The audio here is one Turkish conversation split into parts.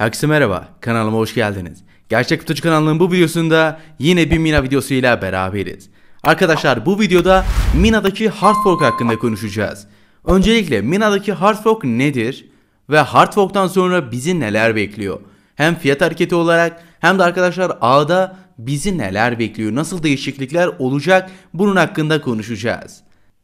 Herkese merhaba, kanalıma hoş geldiniz. Gerçek Kutucu kanalının bu videosunda yine bir Mina videosuyla beraberiz. Arkadaşlar bu videoda Mina'daki Hard Fork hakkında konuşacağız. Öncelikle Mina'daki Hard Fork nedir ve Hard Fork'tan sonra bizi neler bekliyor? Hem fiyat hareketi olarak hem de arkadaşlar ağda bizi neler bekliyor, nasıl değişiklikler olacak bunun hakkında konuşacağız.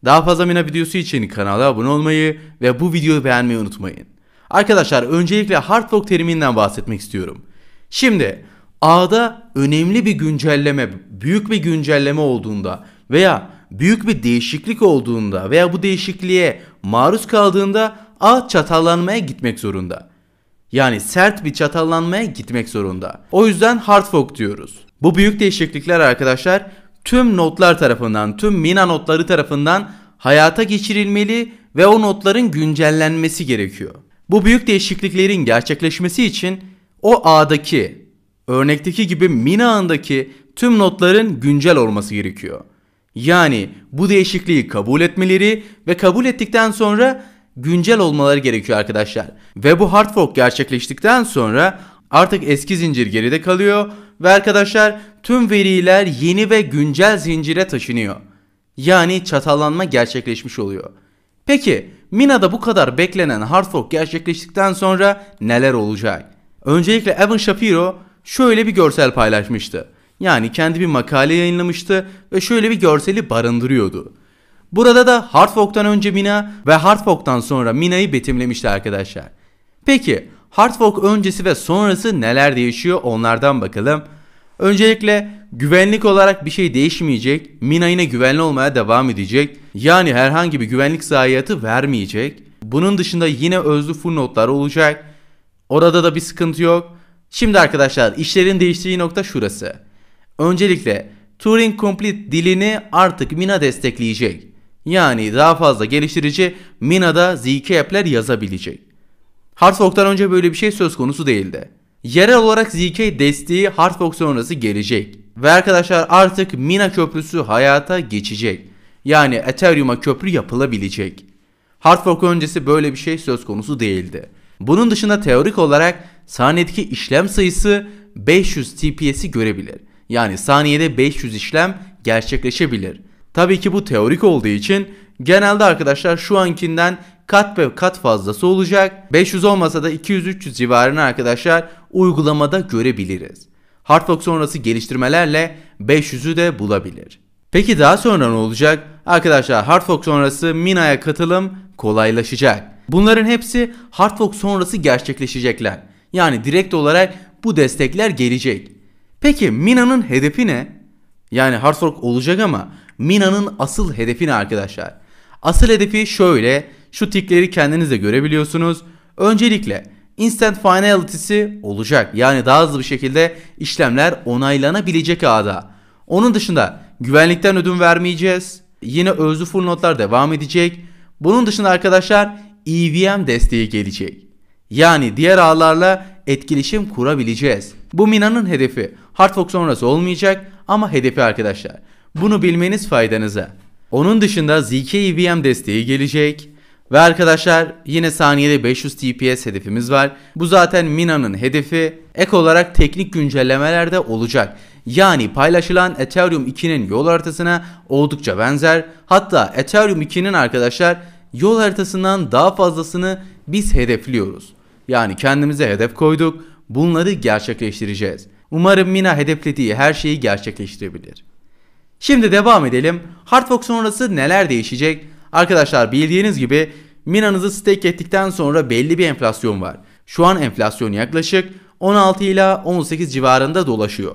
Daha fazla Mina videosu için kanala abone olmayı ve bu videoyu beğenmeyi unutmayın. Arkadaşlar öncelikle hard fork teriminden bahsetmek istiyorum. Şimdi ağda önemli bir güncelleme, büyük bir güncelleme olduğunda veya büyük bir değişiklik olduğunda veya bu değişikliğe maruz kaldığında ağ çatallanmaya gitmek zorunda. Yani sert bir çatallanmaya gitmek zorunda. O yüzden hard fork diyoruz. Bu büyük değişiklikler arkadaşlar tüm notlar tarafından, tüm mina notları tarafından hayata geçirilmeli ve o notların güncellenmesi gerekiyor. Bu büyük değişikliklerin gerçekleşmesi için o a'daki, örnekteki gibi min ağındaki tüm notların güncel olması gerekiyor. Yani bu değişikliği kabul etmeleri ve kabul ettikten sonra güncel olmaları gerekiyor arkadaşlar. Ve bu hard fork gerçekleştikten sonra artık eski zincir geride kalıyor ve arkadaşlar tüm veriler yeni ve güncel zincire taşınıyor. Yani çatallanma gerçekleşmiş oluyor. Peki Mina'da bu kadar beklenen hard fork gerçekleştikten sonra neler olacak? Öncelikle Evan Shapiro şöyle bir görsel paylaşmıştı. Yani kendi bir makale yayınlamıştı ve şöyle bir görseli barındırıyordu. Burada da hard fork'tan önce Mina ve hard fork'tan sonra Mina'yı betimlemişti arkadaşlar. Peki hard fork öncesi ve sonrası neler değişiyor onlardan bakalım. Öncelikle güvenlik olarak bir şey değişmeyecek. Mina yine güvenli olmaya devam edecek. Yani herhangi bir güvenlik zayiatı vermeyecek. Bunun dışında yine özlü full notlar olacak. Orada da bir sıkıntı yok. Şimdi arkadaşlar işlerin değiştiği nokta şurası. Öncelikle Turing Complete dilini artık Mina destekleyecek. Yani daha fazla geliştirici Mina'da ZK app'ler yazabilecek. Hardfork'tan önce böyle bir şey söz konusu değildi. Yerel olarak ZK desteği Hartford sonrası gelecek. Ve arkadaşlar artık Mina köprüsü hayata geçecek. Yani Ethereum'a köprü yapılabilecek. Hardfork öncesi böyle bir şey söz konusu değildi. Bunun dışında teorik olarak saniyedeki işlem sayısı 500 TPS'i görebilir. Yani saniyede 500 işlem gerçekleşebilir. Tabii ki bu teorik olduğu için genelde arkadaşlar şu ankinden kat ve kat fazlası olacak. 500 olmasa da 200-300 civarını arkadaşlar uygulamada görebiliriz. Hardfork sonrası geliştirmelerle 500'ü de bulabilir. Peki daha sonra ne olacak? Arkadaşlar Hardfork sonrası Mina'ya katılım kolaylaşacak. Bunların hepsi Hardfork sonrası gerçekleşecekler. Yani direkt olarak bu destekler gelecek. Peki Mina'nın hedefi ne? Yani Hardfork olacak ama Mina'nın asıl hedefi ne arkadaşlar? Asıl hedefi şöyle şu tikleri kendiniz de görebiliyorsunuz. Öncelikle Instant Finality'si olacak. Yani daha hızlı bir şekilde işlemler onaylanabilecek ağda. Onun dışında güvenlikten ödün vermeyeceğiz. Yine özlü full notlar devam edecek. Bunun dışında arkadaşlar EVM desteği gelecek. Yani diğer ağlarla etkileşim kurabileceğiz. Bu Mina'nın hedefi Hardfork sonrası olmayacak ama hedefi arkadaşlar. Bunu bilmeniz faydanıza. Onun dışında ZK EVM desteği gelecek. Ve arkadaşlar yine saniyede 500 TPS hedefimiz var. Bu zaten Mina'nın hedefi. Ek olarak teknik güncellemelerde olacak. Yani paylaşılan Ethereum 2'nin yol haritasına oldukça benzer. Hatta Ethereum 2'nin arkadaşlar yol haritasından daha fazlasını biz hedefliyoruz. Yani kendimize hedef koyduk. Bunları gerçekleştireceğiz. Umarım Mina hedeflediği her şeyi gerçekleştirebilir. Şimdi devam edelim. Hardfork sonrası neler değişecek? Arkadaşlar bildiğiniz gibi minanızı stake ettikten sonra belli bir enflasyon var. Şu an enflasyon yaklaşık 16 ila 18 civarında dolaşıyor.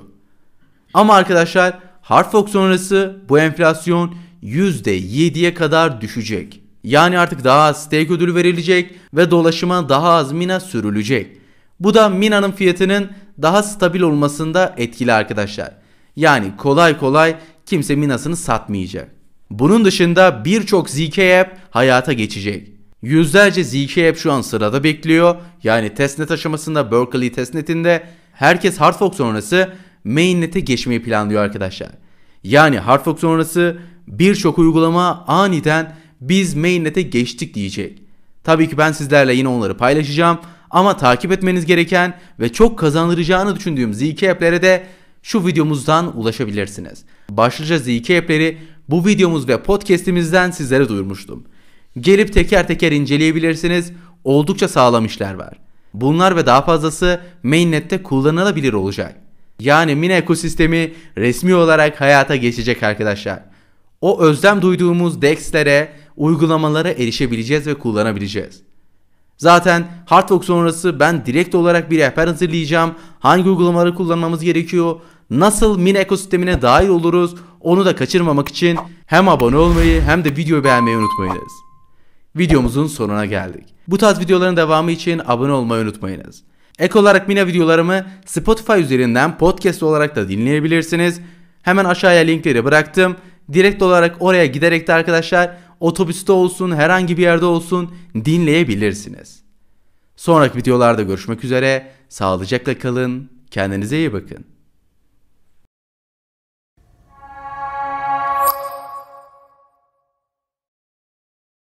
Ama arkadaşlar Hardfork sonrası bu enflasyon %7'ye kadar düşecek. Yani artık daha az stake ödülü verilecek ve dolaşıma daha az mina sürülecek. Bu da minanın fiyatının daha stabil olmasında etkili arkadaşlar. Yani kolay kolay kimse minasını satmayacak. Bunun dışında birçok ZK app hayata geçecek. Yüzlerce ZK app şu an sırada bekliyor. Yani testnet aşamasında Berkeley testnetinde herkes Hardfork sonrası mainnet'e geçmeyi planlıyor arkadaşlar. Yani Hardfork sonrası birçok uygulama aniden biz mainnet'e geçtik diyecek. Tabii ki ben sizlerle yine onları paylaşacağım ama takip etmeniz gereken ve çok kazandıracağını düşündüğüm ZK app'lere de şu videomuzdan ulaşabilirsiniz. Başlıca ZK app'leri bu videomuz ve podcast'imizden sizlere duyurmuştum. Gelip teker teker inceleyebilirsiniz. Oldukça sağlam işler var. Bunlar ve daha fazlası mainnet'te kullanılabilir olacak. Yani Mina ekosistemi resmi olarak hayata geçecek arkadaşlar. O özlem duyduğumuz DEX'lere, uygulamalara erişebileceğiz ve kullanabileceğiz. Zaten Hardfork sonrası ben direkt olarak bir rehber hazırlayacağım. Hangi uygulamaları kullanmamız gerekiyor? Nasıl Mina ekosistemine dahil oluruz? Onu da kaçırmamak için hem abone olmayı hem de videoyu beğenmeyi unutmayınız. Videomuzun sonuna geldik. Bu tarz videoların devamı için abone olmayı unutmayınız. Ek olarak Mina videolarımı Spotify üzerinden podcast olarak da dinleyebilirsiniz. Hemen aşağıya linkleri bıraktım. Direkt olarak oraya giderek de arkadaşlar otobüste olsun herhangi bir yerde olsun dinleyebilirsiniz. Sonraki videolarda görüşmek üzere. Sağlıcakla kalın. Kendinize iyi bakın.